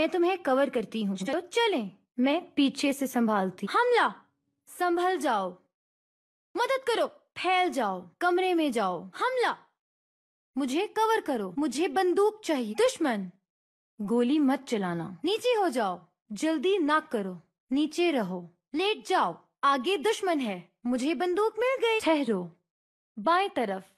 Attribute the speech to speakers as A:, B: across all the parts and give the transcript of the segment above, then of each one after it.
A: मैं तुम्हें कवर करती हूँ तो चले मैं पीछे से संभालती हमला संभल जाओ मदद करो फैल जाओ कमरे में जाओ हमला मुझे कवर करो मुझे बंदूक चाहिए दुश्मन गोली मत चलाना नीचे हो जाओ जल्दी ना करो नीचे रहो लेट जाओ आगे दुश्मन है मुझे बंदूक मिल गई ठहरो बाएं तरफ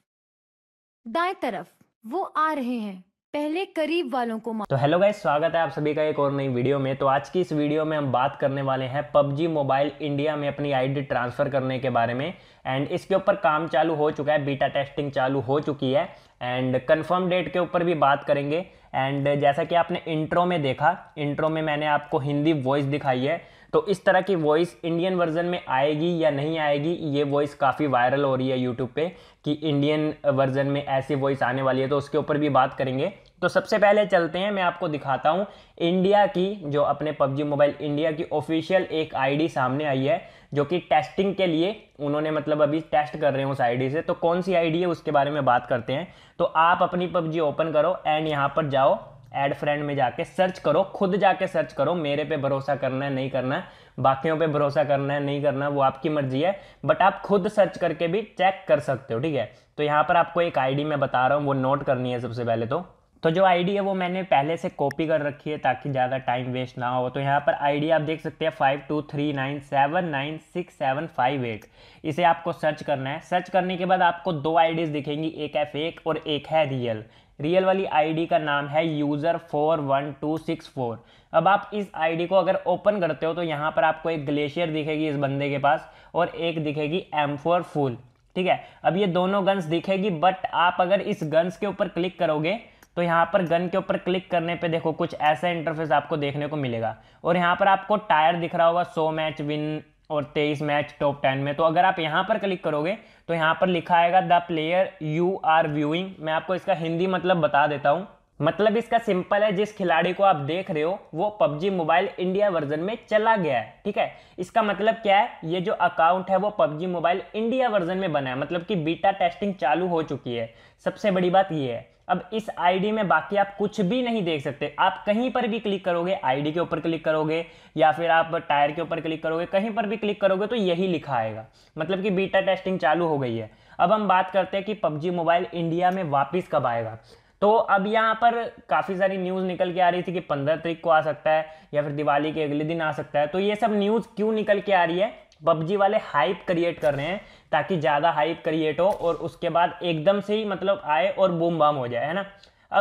A: दाएं तरफ वो आ रहे हैं पहले करीब वालों को तो हेलो
B: गाइस स्वागत है आप सभी का एक और नई वीडियो में तो आज की इस वीडियो में हम बात करने वाले हैं पबजी मोबाइल इंडिया में अपनी आईडी ट्रांसफर करने के बारे में एंड इसके ऊपर काम चालू हो चुका है बीटा टेस्टिंग चालू हो चुकी है एंड कन्फ़र्म डेट के ऊपर भी बात करेंगे एंड जैसा कि आपने इंट्रो में देखा इंट्रो में मैंने आपको हिंदी वॉइस दिखाई है तो इस तरह की वॉइस इंडियन वर्जन में आएगी या नहीं आएगी ये वॉइस काफ़ी वायरल हो रही है यूट्यूब पे कि इंडियन वर्जन में ऐसी वॉइस आने वाली है तो उसके ऊपर भी बात करेंगे तो सबसे पहले चलते हैं मैं आपको दिखाता हूं इंडिया की जो अपने पबजी मोबाइल इंडिया की ऑफिशियल एक आईडी सामने आई है जो कि टेस्टिंग के लिए उन्होंने मतलब अभी टेस्ट कर रहे हैं उस आईडी से तो कौन सी आईडी है उसके बारे में बात करते हैं तो आप अपनी पबजी ओपन करो एंड यहाँ पर जाओ एड फ्रेंड में जाके सर्च करो खुद जाके सर्च करो मेरे पे भरोसा करना है नहीं करना बाकियों पे भरोसा करना है नहीं करना वो आपकी मर्जी है बट आप खुद सर्च करके भी चेक कर सकते हो ठीक है तो यहाँ पर आपको एक आईडी मैं बता रहा हूँ वो नोट करनी है सबसे पहले तो तो जो आईडी है वो मैंने पहले से कॉपी कर रखी है ताकि ज़्यादा टाइम वेस्ट ना हो तो यहाँ पर आईडी आप देख सकते हैं five two three nine seven nine six seven five eight इसे आपको सर्च करना है सर्च करने के बाद आपको दो आईडीज़ दिखेंगी एक है फेक और एक है रियल रियल वाली आईडी का नाम है user four one two six four अब आप इस आईडी को अगर ओपन करते हो तो यहाँ पर आपको एक ग्लेशियर दिखेगी इस बंदे के पास और एक दिखेगी एम फोर फुल ठीक है अब ये दोनों गन्स दिखेगी बट आप अगर इस गन्स के ऊपर क्लिक करोगे तो यहाँ पर गन के ऊपर क्लिक करने पे देखो कुछ ऐसा इंटरफेस आपको देखने को मिलेगा और यहाँ पर आपको टायर दिख रहा होगा सो मैच विन और तेईस मैच टॉप टेन में तो अगर आप यहाँ पर क्लिक करोगे तो यहाँ पर लिखा आएगा the player you are viewing मैं आपको इसका हिंदी मतलब बता देता हूँ मतलब इसका सिंपल है जिस खिलाड़ी को आप देख रहे हो वो पबजी मोबाइल इंडिया वर्जन में चला गया है ठीक है इसका मतलब क्या है ये जो अकाउंट है वो पबजी मोबाइल इंडिया वर्जन में बना है मतलब कि बीटा टेस्टिंग चालू हो चुकी है सबसे बड़ी बात ये है अब इस आईडी में बाकी आप कुछ भी नहीं देख सकते आप कहीं पर भी क्लिक करोगे आईडी के ऊपर क्लिक करोगे या फिर आप टायर के ऊपर क्लिक करोगे कहीं पर भी क्लिक करोगे तो यही लिखा आएगा मतलब कि बीटा टेस्टिंग चालू हो गई है अब हम बात करते हैं कि पबजी मोबाइल इंडिया में वापस कब आएगा तो अब यहाँ पर काफ़ी सारी न्यूज़ निकल के आ रही थी कि पंद्रह तारीख को आ सकता है या फिर दिवाली के अगले दिन आ सकता है तो ये सब न्यूज़ क्यों निकल के आ रही है पबजी वाले हाइप क्रिएट कर रहे हैं ताकि ज़्यादा हाइप क्रिएट हो और उसके बाद एकदम से ही मतलब आए और बूम बाम हो जाए है ना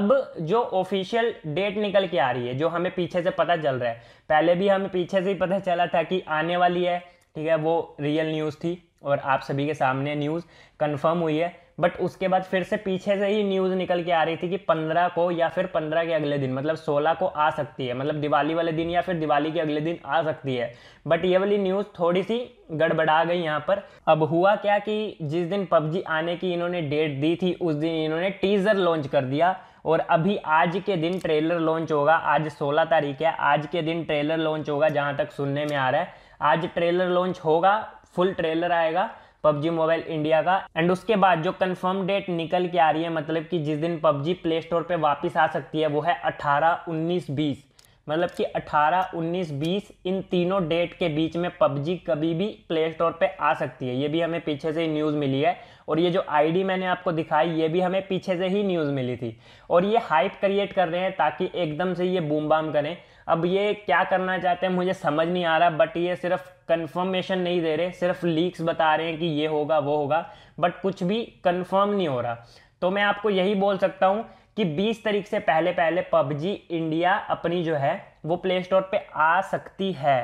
B: अब जो ऑफिशियल डेट निकल के आ रही है जो हमें पीछे से पता चल रहा है पहले भी हमें पीछे से ही पता चला था कि आने वाली है ठीक है वो रियल न्यूज़ थी और आप सभी के सामने न्यूज़ कन्फर्म हुई है बट उसके बाद फिर से पीछे से ही न्यूज़ निकल के आ रही थी कि पंद्रह को या फिर पंद्रह के अगले दिन मतलब सोलह को आ सकती है मतलब दिवाली वाले दिन या फिर दिवाली के अगले दिन आ सकती है बट ये वाली न्यूज़ थोड़ी सी गड़बड़ा गई यहाँ पर अब हुआ क्या कि जिस दिन पबजी आने की इन्होंने डेट दी थी उस दिन इन्होंने टीज़र लॉन्च कर दिया और अभी आज के दिन ट्रेलर लॉन्च होगा आज 16 तारीख है आज के दिन ट्रेलर लॉन्च होगा जहाँ तक सुनने में आ रहा है आज ट्रेलर लॉन्च होगा फुल ट्रेलर आएगा पबजी मोबाइल इंडिया का एंड उसके बाद जो कन्फर्म डेट निकल के आ रही है मतलब कि जिस दिन पबजी प्ले स्टोर पर वापस आ सकती है वो है अठारह उन्नीस बीस मतलब कि 18, 19, 20 इन तीनों डेट के बीच में पबजी कभी भी प्ले स्टोर पे आ सकती है ये भी हमें पीछे से ही न्यूज़ मिली है और ये जो आईडी मैंने आपको दिखाई ये भी हमें पीछे से ही न्यूज़ मिली थी और ये हाइप क्रिएट कर रहे हैं ताकि एकदम से ये बूम बाम करें अब ये क्या करना चाहते हैं मुझे समझ नहीं आ रहा बट ये सिर्फ कंफर्मेशन नहीं दे रहे सिर्फ लीक्स बता रहे हैं कि ये होगा वो होगा बट कुछ भी कंफर्म नहीं हो रहा तो मैं आपको यही बोल सकता हूँ कि 20 तारीख से पहले पहले पबजी इंडिया अपनी जो है वो प्ले स्टोर पर आ सकती है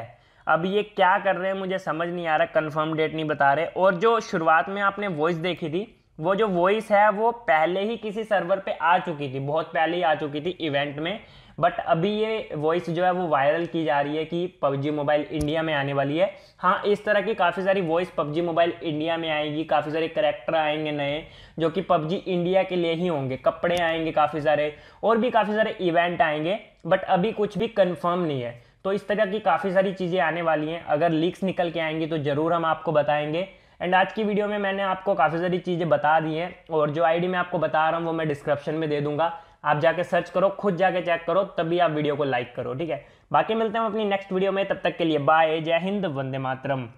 B: अब ये क्या कर रहे हैं मुझे समझ नहीं आ रहा कन्फर्म डेट नहीं बता रहे और जो शुरुआत में आपने वॉइस देखी थी वो जो वॉइस है वो पहले ही किसी सर्वर पे आ चुकी थी बहुत पहले ही आ चुकी थी इवेंट में बट अभी ये वॉइस जो है वो वायरल की जा रही है कि पबजी मोबाइल इंडिया में आने वाली है हाँ इस तरह की काफ़ी सारी वॉइस पबजी मोबाइल इंडिया में आएगी काफ़ी सारे करेक्टर आएंगे नए जो कि पबजी इंडिया के लिए ही होंगे कपड़े आएंगे काफ़ी सारे और भी काफ़ी सारे इवेंट आएंगे बट अभी कुछ भी कन्फर्म नहीं है तो इस तरह की काफ़ी सारी चीज़ें आने वाली हैं अगर लीक्स निकल के आएंगी तो ज़रूर हम आपको बताएंगे एंड आज की वीडियो में मैंने आपको काफ़ी सारी चीज़ें बता दी हैं और जो आईडी मैं आपको बता रहा हूँ वो मैं डिस्क्रिप्शन में दे दूंगा आप जाके सर्च करो खुद जाके चेक करो तभी आप वीडियो को लाइक करो ठीक है बाकी मिलते हैं अपनी नेक्स्ट वीडियो में तब तक के लिए बाय जय हिंद वंदे मातरम